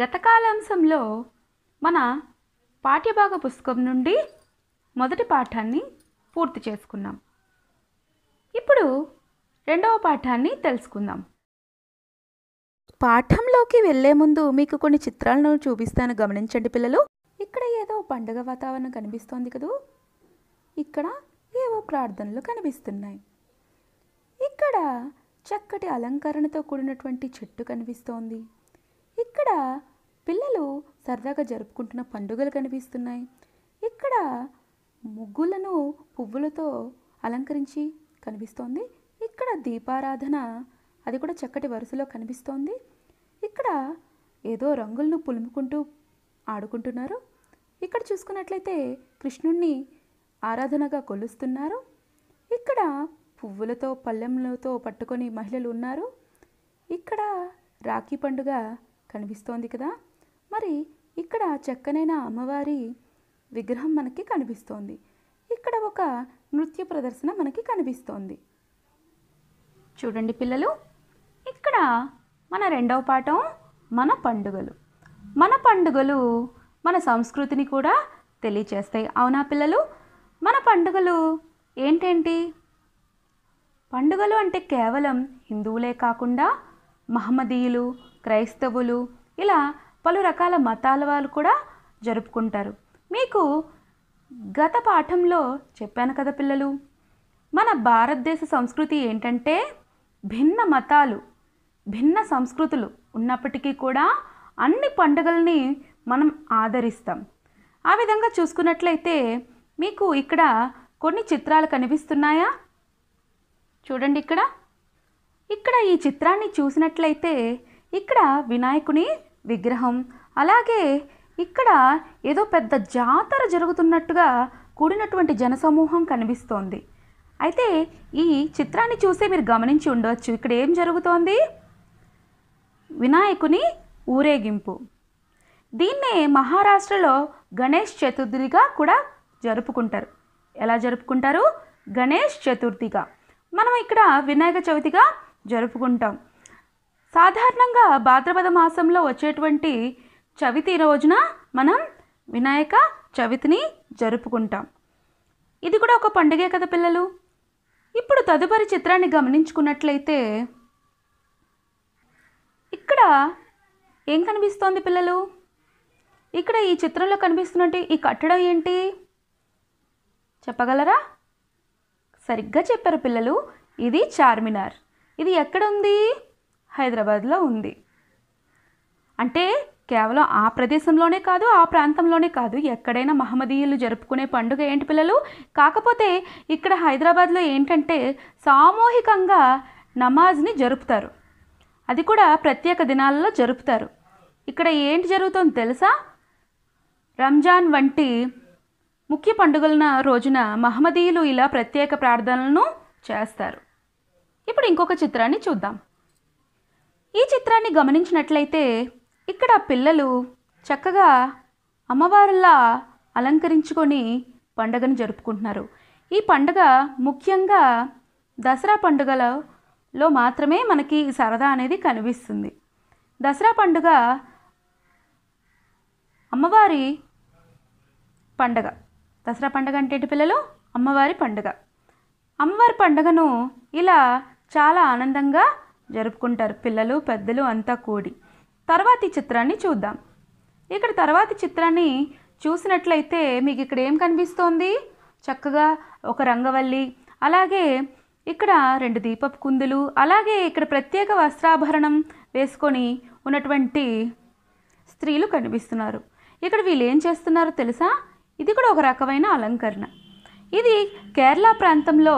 గతకాలాంశంలో మన పాఠ్యభాగ పుస్తకం నుండి మొదటి పాఠాన్ని పూర్తి చేసుకున్నాం ఇప్పుడు రెండవ పాఠాన్ని తెలుసుకుందాం పాఠంలోకి వెళ్లే ముందు మీకు కొన్ని చిత్రాలను చూపిస్తాను గమనించండి పిల్లలు ఇక్కడ ఏదో పండుగ వాతావరణం కనిపిస్తోంది కదూ ఇక్కడ ఏవో ప్రార్థనలు కనిపిస్తున్నాయి ఇక్కడ చక్కటి అలంకరణతో కూడినటువంటి చెట్టు కనిపిస్తోంది ఇక్కడ పిల్లలు సరదాగా జరుపుకుంటున్న పండుగలు కనిపిస్తున్నాయి ఇక్కడ ముగ్గులను పువ్వులతో అలంకరించి కనిపిస్తోంది ఇక్కడ దీపారాధన అది కూడా చక్కటి వరుసలో కనిపిస్తోంది ఇక్కడ ఏదో రంగులను పులుముకుంటూ ఆడుకుంటున్నారు ఇక్కడ చూసుకున్నట్లయితే కృష్ణుణ్ణి ఆరాధనగా కొలుస్తున్నారు ఇక్కడ పువ్వులతో పళ్ళెంలతో పట్టుకొని మహిళలు ఉన్నారు ఇక్కడ రాఖీ పండుగ కనిపిస్తోంది కదా మరి ఇక్కడ చక్కనైన అమ్మవారి విగ్రహం మనకి కనిపిస్తోంది ఇక్కడ ఒక నృత్య ప్రదర్శన మనకి కనిపిస్తోంది చూడండి పిల్లలు ఇక్కడ మన రెండవ పాఠం మన పండుగలు మన పండుగలు మన సంస్కృతిని కూడా తెలియచేస్తాయి అవునా పిల్లలు మన పండుగలు ఏంటేంటి పండుగలు అంటే కేవలం హిందువులే కాకుండా మహమ్మదీయులు క్రైస్తవులు ఇలా పలు రకాల మతాల వాళ్ళు కూడా జరుపుకుంటారు మీకు గత పాఠంలో చెప్పాను కదా పిల్లలు మన భారతదేశ సంస్కృతి ఏంటంటే భిన్న మతాలు భిన్న సంస్కృతులు ఉన్నప్పటికీ కూడా అన్ని పండుగల్ని మనం ఆదరిస్తాం ఆ విధంగా చూసుకున్నట్లయితే మీకు ఇక్కడ కొన్ని చిత్రాలు కనిపిస్తున్నాయా చూడండి ఇక్కడ ఇక్కడ ఈ చిత్రాన్ని చూసినట్లయితే ఇక్కడ వినాయకుని విగ్రహం అలాగే ఇక్కడ ఏదో పెద్ద జాతర జరుగుతున్నట్టుగా కూడినటువంటి జనసమూహం కనిపిస్తోంది అయితే ఈ చిత్రాన్ని చూసే మీరు గమనించి ఉండవచ్చు ఇక్కడ ఏం జరుగుతోంది వినాయకుని ఊరేగింపు దీన్నే మహారాష్ట్రలో గణేష్ చతుర్థిగా కూడా జరుపుకుంటారు ఎలా జరుపుకుంటారు గణేష్ చతుర్థిగా మనం ఇక్కడ వినాయక చవితిగా జరుపుకుంటాం సాధారణంగా భాద్రపద మాసంలో వచ్చేటువంటి చవితి రోజున మనం వినాయక చవితిని జరుపుకుంటాం ఇది కూడా ఒక పండుగే కదా పిల్లలు ఇప్పుడు తదుపరి చిత్రాన్ని గమనించుకున్నట్లయితే ఇక్కడ ఏం కనిపిస్తోంది పిల్లలు ఇక్కడ ఈ చిత్రంలో కనిపిస్తున్నట్టు ఈ కట్టడం ఏంటి చెప్పగలరా సరిగ్గా చెప్పారు పిల్లలు ఇది చార్మినార్ ఇది ఎక్కడ ఉంది హైదరాబాద్లో ఉంది అంటే కేవలం ఆ ప్రదేశంలోనే కాదు ఆ ప్రాంతంలోనే కాదు ఎక్కడైనా మహమ్మదీయులు జరుపుకునే పండుగ ఏంటి పిల్లలు కాకపోతే ఇక్కడ హైదరాబాద్లో ఏంటంటే సామూహికంగా నమాజ్ని జరుపుతారు అది కూడా ప్రత్యేక దినాల్లో జరుపుతారు ఇక్కడ ఏంటి జరుగుతుంది తెలుసా రంజాన్ వంటి ముఖ్య పండుగల రోజున మహమ్మదీయులు ఇలా ప్రత్యేక ప్రార్థనలను చేస్తారు ఇప్పుడు ఇంకొక చిత్రాన్ని చూద్దాం ఈ చిత్రాన్ని గమనించినట్లయితే ఇక్కడ పిల్లలు చక్కగా అమ్మవారిలా అలంకరించుకొని పండగను జరుపుకుంటున్నారు ఈ పండుగ ముఖ్యంగా దసరా పండుగలలో మాత్రమే మనకి సరదా అనేది కనిపిస్తుంది దసరా పండుగ అమ్మవారి పండుగ దసరా పండగ అంటే పిల్లలు అమ్మవారి పండుగ అమ్మవారి పండుగను ఇలా చాలా ఆనందంగా జరుపుకుంటారు పిల్లలు పెద్దలు అంతా కూడి తర్వాతి చిత్రాన్ని చూద్దాం ఇక్కడ తర్వాతి చిత్రాన్ని చూసినట్లయితే మీకు ఇక్కడ ఏం కనిపిస్తోంది చక్కగా ఒక రంగవల్లి అలాగే ఇక్కడ రెండు దీపపు కుందులు అలాగే ఇక్కడ ప్రత్యేక వస్త్రాభరణం వేసుకొని ఉన్నటువంటి స్త్రీలు కనిపిస్తున్నారు ఇక్కడ వీళ్ళు ఏం చేస్తున్నారో తెలుసా ఇది కూడా ఒక రకమైన అలంకరణ ఇది కేరళ ప్రాంతంలో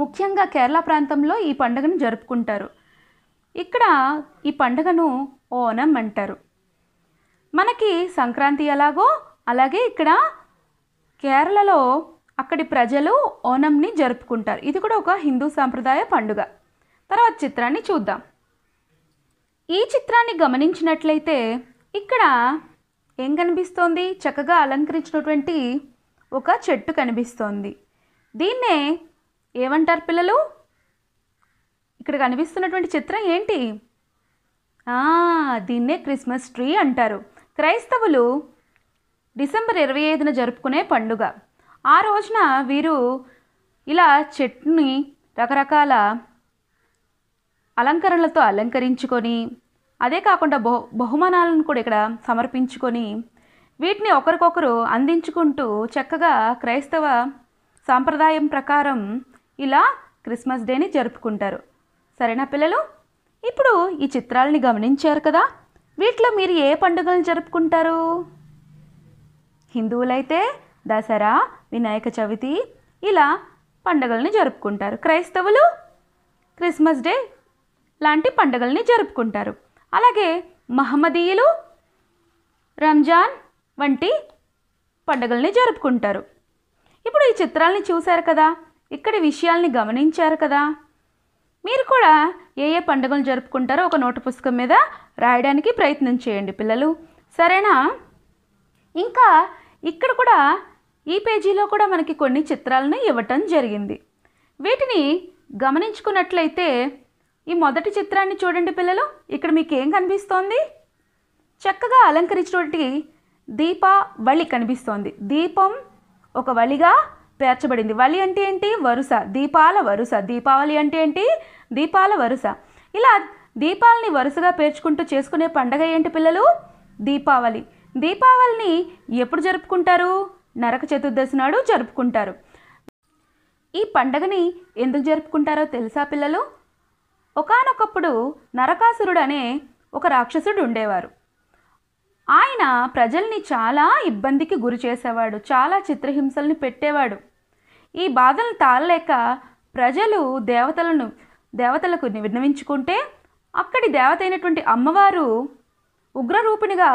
ముఖ్యంగా కేరళ ప్రాంతంలో ఈ పండుగను జరుపుకుంటారు ఇక్కడ ఈ పండుగను ఓనం అంటారు మనకి సంక్రాంతి ఎలాగో అలాగే ఇక్కడ కేరళలో అక్కడి ప్రజలు ఓనంని జరుపుకుంటారు ఇది కూడా ఒక హిందూ సాంప్రదాయ పండుగ తర్వాత చిత్రాన్ని చూద్దాం ఈ చిత్రాన్ని గమనించినట్లయితే ఇక్కడ ఏం కనిపిస్తోంది చక్కగా అలంకరించినటువంటి ఒక చెట్టు కనిపిస్తోంది దీన్నే ఏమంటారు పిల్లలు ఇక్కడ కనిపిస్తున్నటువంటి చిత్రం ఏంటి దీన్నే క్రిస్మస్ ట్రీ అంటారు క్రైస్తవులు డిసెంబర్ ఇరవై ఐదున జరుపుకునే పండుగ ఆ రోజున వీరు ఇలా చెట్టుని రకరకాల అలంకరణలతో అలంకరించుకొని అదే కాకుండా బహు బహుమానాలను కూడా ఇక్కడ సమర్పించుకొని వీటిని ఒకరికొకరు అందించుకుంటూ చక్కగా క్రైస్తవ సాంప్రదాయం ప్రకారం ఇలా క్రిస్మస్ డేని జరుపుకుంటారు సరేనా పిల్లలు ఇప్పుడు ఈ చిత్రాలని గమనించారు కదా వీటిలో మీరు ఏ పండుగలను జరుపుకుంటారు హిందువులైతే దసరా వినాయక చవితి ఇలా పండుగలను జరుపుకుంటారు క్రైస్తవులు క్రిస్మస్ డే లాంటి పండుగల్ని జరుపుకుంటారు అలాగే మహమ్మదీయులు రంజాన్ వంటి పండుగల్ని జరుపుకుంటారు ఇప్పుడు ఈ చిత్రాలని చూశారు కదా ఇక్కడి విషయాల్ని గమనించారు కదా మీరు కూడా ఏ ఏ పండుగలు జరుపుకుంటారో ఒక నోటు పుస్తకం మీద రాయడానికి ప్రయత్నం చేయండి పిల్లలు సరేనా ఇంకా ఇక్కడ కూడా ఈ పేజీలో కూడా మనకి కొన్ని చిత్రాలను ఇవ్వటం జరిగింది వీటిని గమనించుకున్నట్లయితే ఈ మొదటి చిత్రాన్ని చూడండి పిల్లలు ఇక్కడ మీకు ఏం కనిపిస్తోంది చక్కగా అలంకరించినటువంటి దీపావళి కనిపిస్తోంది దీపం ఒక వళిగా పేర్చబడింది వలి అంటే ఏంటి వరుస దీపాల వరుస దీపావళి అంటే ఏంటి దీపాల వరుస ఇలా దీపాలని వరుసగా పేర్చుకుంటూ చేసుకునే పండగ ఏంటి పిల్లలు దీపావళి దీపావళిని ఎప్పుడు జరుపుకుంటారు నరక చతుర్దశి నాడు జరుపుకుంటారు ఈ పండగని ఎందుకు జరుపుకుంటారో తెలుసా పిల్లలు ఒకనొకప్పుడు నరకాసురుడు అనే ఒక రాక్షసుడు ఉండేవారు ఆయన ప్రజల్ని చాలా ఇబ్బందికి గురి చేసేవాడు చాలా చిత్రహింసల్ని పెట్టేవాడు ఈ బాధలను తాళలేక ప్రజలు దేవతలను దేవతలకు విన్నవించుకుంటే అక్కడి దేవత అయినటువంటి అమ్మవారు ఉగ్రరూపిణిగా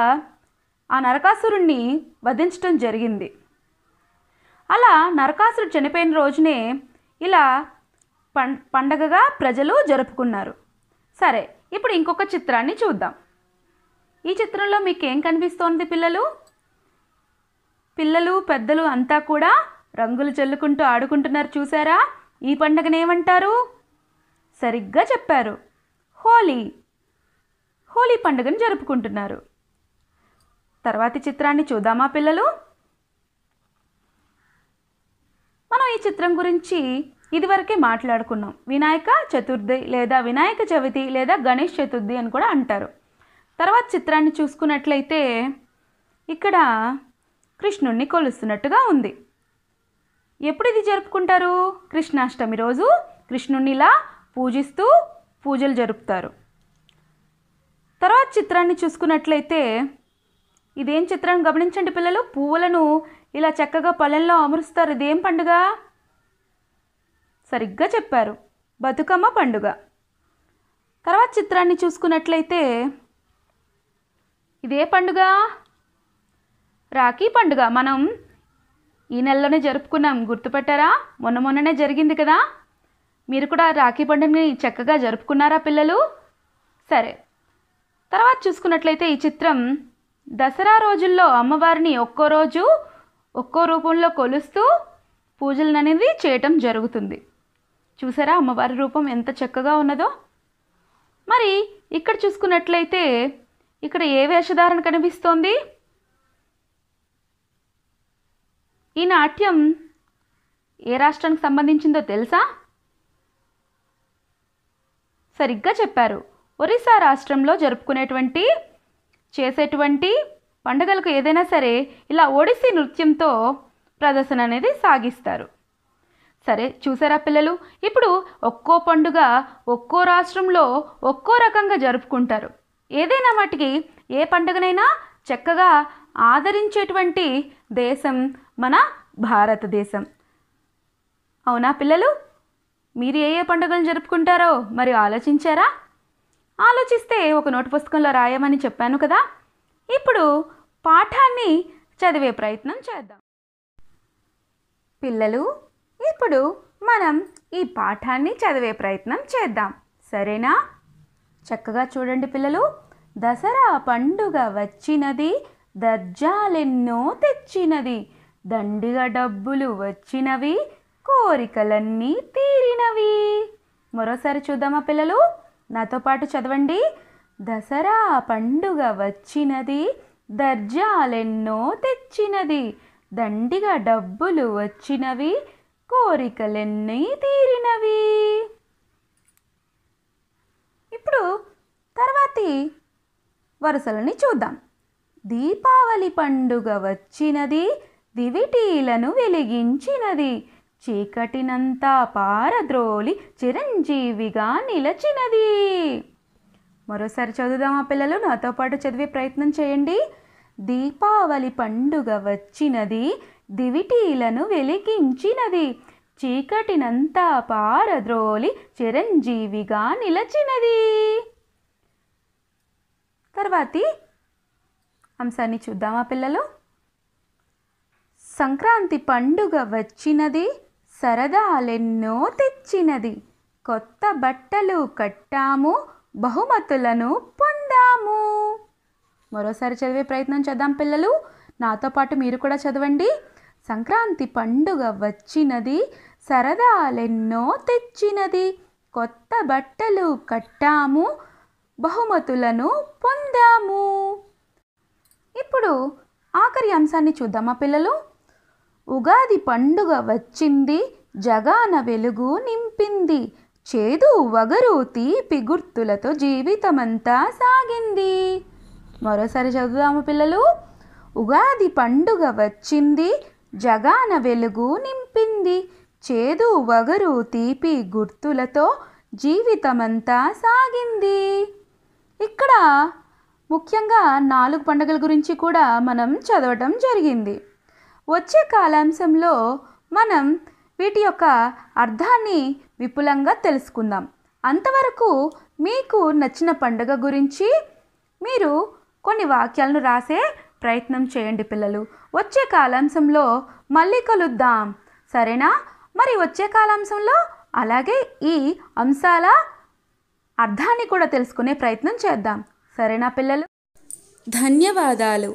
ఆ నరకాసురుణ్ణి వధించటం జరిగింది అలా నరకాసురు చనిపోయిన రోజునే ఇలా పండగగా ప్రజలు జరుపుకున్నారు సరే ఇప్పుడు ఇంకొక చిత్రాన్ని చూద్దాం ఈ చిత్రంలో మీకు ఏం కనిపిస్తోంది పిల్లలు పిల్లలు పెద్దలు అంతా కూడా రంగులు చల్లుకుంటూ ఆడుకుంటున్నారు చూసారా ఈ పండుగనేమంటారు సరిగ్గా చెప్పారు హోలీ హోలీ పండుగను జరుపుకుంటున్నారు తర్వాతి చిత్రాన్ని చూద్దామా పిల్లలు మనం ఈ చిత్రం గురించి ఇదివరకే మాట్లాడుకున్నాం వినాయక చతుర్థి లేదా వినాయక చవితి లేదా గణేష్ చతుర్థి అని కూడా అంటారు తర్వాత చిత్రాన్ని చూసుకున్నట్లయితే ఇక్కడ కృష్ణుణ్ణి కొలుస్తున్నట్టుగా ఉంది ఎప్పుడు ఇది జరుపుకుంటారు కృష్ణాష్టమి రోజు ఇలా పూజిస్తూ పూజలు జరుపుతారు తర్వాత చిత్రాన్ని చూసుకున్నట్లయితే ఇదేం చిత్రాన్ని గమనించండి పిల్లలు పువ్వులను ఇలా చక్కగా పొలంలో అమరుస్తారు ఇదేం పండుగ సరిగ్గా చెప్పారు బతుకమ్మ పండుగ తర్వాత చిత్రాన్ని చూసుకున్నట్లయితే ఇదే పండుగ రాఖీ పండుగ మనం ఈ నెలలోనే జరుపుకున్నాం గుర్తుపెట్టారా మొన్న మొన్ననే జరిగింది కదా మీరు కూడా రాఖీ పండుగని చక్కగా జరుపుకున్నారా పిల్లలు సరే తర్వాత చూసుకున్నట్లయితే ఈ చిత్రం దసరా రోజుల్లో అమ్మవారిని ఒక్కో రోజు ఒక్కో రూపంలో కొలుస్తూ పూజలను అనేది చేయటం జరుగుతుంది చూసారా అమ్మవారి రూపం ఎంత చక్కగా ఉన్నదో మరి ఇక్కడ చూసుకున్నట్లయితే ఇక్కడ ఏ వేషధారణ కనిపిస్తోంది ఈ నాట్యం ఏ రాష్ట్రానికి సంబంధించిందో తెలుసా సరిగ్గా చెప్పారు ఒరిస్సా రాష్ట్రంలో జరుపుకునేటువంటి చేసేటువంటి పండుగలకు ఏదైనా సరే ఇలా ఒడిస్సీ నృత్యంతో ప్రదర్శన అనేది సాగిస్తారు సరే చూసారా పిల్లలు ఇప్పుడు ఒక్కో పండుగ ఒక్కో రాష్ట్రంలో ఒక్కో రకంగా జరుపుకుంటారు ఏదైనా మటుకి ఏ పండుగనైనా చక్కగా ఆదరించేటువంటి దేశం మన భారతదేశం అవునా పిల్లలు మీరు ఏ ఏ పండుగలు జరుపుకుంటారో మరి ఆలోచించారా ఆలోచిస్తే ఒక నోటు పుస్తకంలో రాయమని చెప్పాను కదా ఇప్పుడు పాఠాన్ని చదివే ప్రయత్నం చేద్దాం పిల్లలు ఇప్పుడు మనం ఈ పాఠాన్ని చదివే ప్రయత్నం చేద్దాం సరేనా చక్కగా చూడండి పిల్లలు దసరా పండుగ వచ్చినది దర్జాలెన్నో తెచ్చినది దండిగా డబ్బులు వచ్చినవి కోరికలన్నీ తీరినవి మరోసారి చూద్దామా పిల్లలు నాతో పాటు చదవండి దసరా పండుగ వచ్చినది దర్జాలెన్నో తెచ్చినది దండిగా డబ్బులు వచ్చినవి కోరికలన్నీ తీరినవి ఇప్పుడు తర్వాతి వరుసలని చూద్దాం దీపావళి పండుగ వచ్చినది దివిటీలను వెలిగించినది చీకటినంతా పారద్రోలి చిరంజీవిగా నిలచినది మరోసారి చదువుదామా పిల్లలు నాతో పాటు చదివే ప్రయత్నం చేయండి దీపావళి పండుగ వచ్చినది దివిటీలను వెలిగించినది చీకటినంతా పారద్రోలి చిరంజీవిగా నిలచినది తర్వాతి అంశాన్ని చూద్దామా పిల్లలు సంక్రాంతి పండుగ వచ్చినది సరదాలెన్నో తెచ్చినది కొత్త బట్టలు కట్టాము బహుమతులను పొందాము మరోసారి చదివే ప్రయత్నం చేద్దాం పిల్లలు నాతో పాటు మీరు కూడా చదవండి సంక్రాంతి పండుగ వచ్చినది సరదాలెన్నో తెచ్చినది కొత్త బట్టలు కట్టాము బహుమతులను పొందాము ఇప్పుడు ఆఖరి అంశాన్ని చూద్దామా పిల్లలు ఉగాది పండుగ వచ్చింది జగాన వెలుగు నింపింది చేదు వగరు తీపి గుర్తులతో జీవితమంతా సాగింది మరోసారి చదువుదాము పిల్లలు ఉగాది పండుగ వచ్చింది జగాన వెలుగు నింపింది చేదు వగరు తీపి గుర్తులతో జీవితమంతా సాగింది ఇక్కడ ముఖ్యంగా నాలుగు పండుగల గురించి కూడా మనం చదవటం జరిగింది వచ్చే కాలాంశంలో మనం వీటి యొక్క అర్థాన్ని విపులంగా తెలుసుకుందాం అంతవరకు మీకు నచ్చిన పండుగ గురించి మీరు కొన్ని వాక్యాలను రాసే ప్రయత్నం చేయండి పిల్లలు వచ్చే కాలాంశంలో మళ్ళీ కలుద్దాం సరేనా మరి వచ్చే కాలాంశంలో అలాగే ఈ అంశాల అర్థాన్ని కూడా తెలుసుకునే ప్రయత్నం చేద్దాం సరేనా పిల్లలు ధన్యవాదాలు